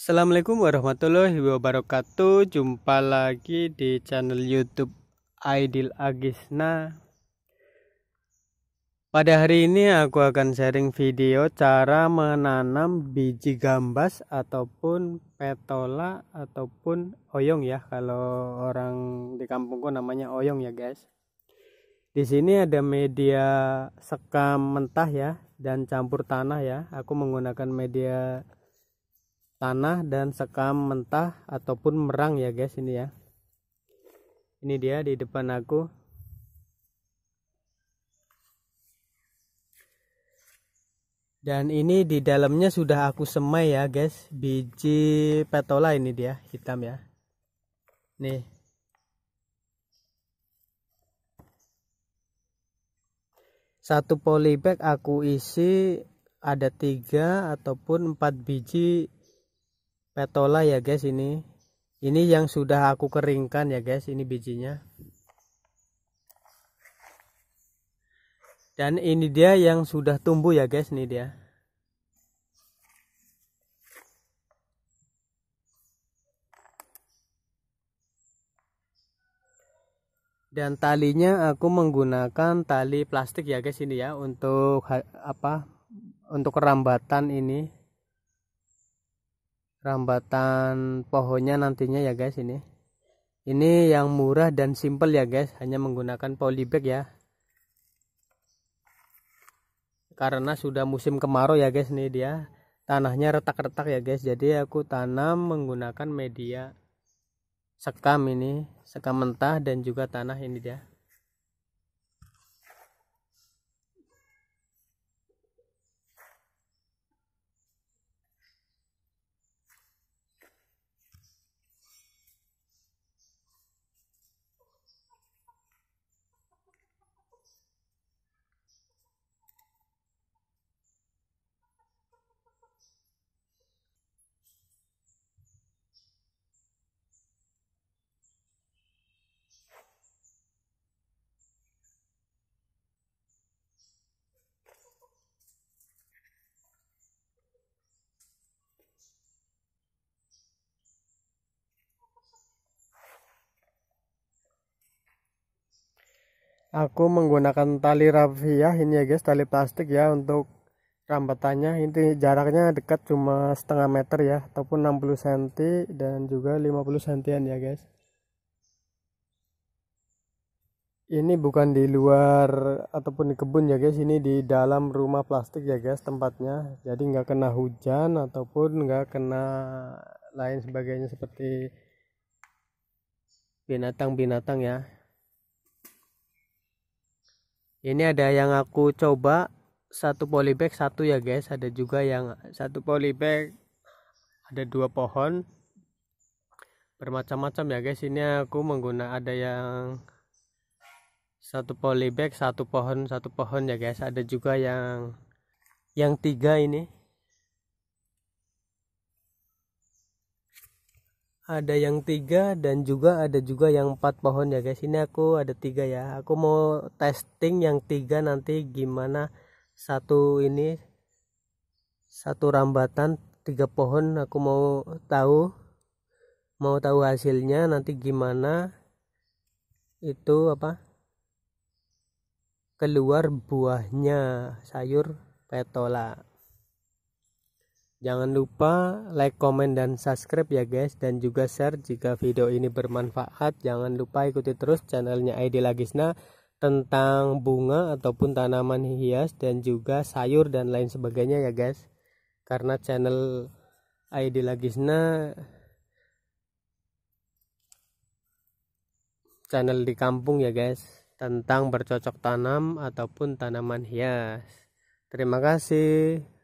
Assalamualaikum warahmatullahi wabarakatuh Jumpa lagi di channel youtube Aidil Agisna Pada hari ini aku akan sharing video cara menanam biji gambas ataupun petola ataupun oyong ya Kalau orang di kampungku namanya oyong ya guys di sini ada media sekam mentah ya dan campur tanah ya aku menggunakan media tanah dan sekam mentah ataupun merang ya guys ini ya ini dia di depan aku dan ini di dalamnya sudah aku semai ya guys biji petola ini dia hitam ya nih satu polybag aku isi ada tiga ataupun empat biji petola ya guys ini ini yang sudah aku keringkan ya guys ini bijinya dan ini dia yang sudah tumbuh ya guys ini dia dan talinya aku menggunakan tali plastik ya guys ini ya untuk apa untuk rambatan ini rambatan pohonnya nantinya ya guys ini ini yang murah dan simple ya guys hanya menggunakan polybag ya karena sudah musim kemarau ya guys ini dia tanahnya retak-retak ya guys jadi aku tanam menggunakan media sekam ini sekam mentah dan juga tanah ini dia aku menggunakan tali rafia ini ya guys tali plastik ya untuk rambatannya ini jaraknya dekat cuma setengah meter ya ataupun 60 cm dan juga 50 cm ya guys ini bukan di luar ataupun di kebun ya guys ini di dalam rumah plastik ya guys tempatnya jadi nggak kena hujan ataupun nggak kena lain sebagainya seperti binatang-binatang ya ini ada yang aku coba satu polybag satu ya guys ada juga yang satu polybag ada dua pohon bermacam-macam ya guys ini aku menggunakan ada yang satu polybag satu pohon satu pohon ya guys ada juga yang yang tiga ini ada yang tiga dan juga ada juga yang empat pohon ya guys ini aku ada tiga ya aku mau testing yang tiga nanti gimana satu ini satu rambatan tiga pohon aku mau tahu mau tahu hasilnya nanti gimana itu apa keluar buahnya sayur petola Jangan lupa like, komen, dan subscribe ya guys Dan juga share jika video ini bermanfaat Jangan lupa ikuti terus channelnya ID Lagisna Tentang bunga ataupun tanaman hias Dan juga sayur dan lain sebagainya ya guys Karena channel ID Lagisna Channel di kampung ya guys Tentang bercocok tanam ataupun tanaman hias Terima kasih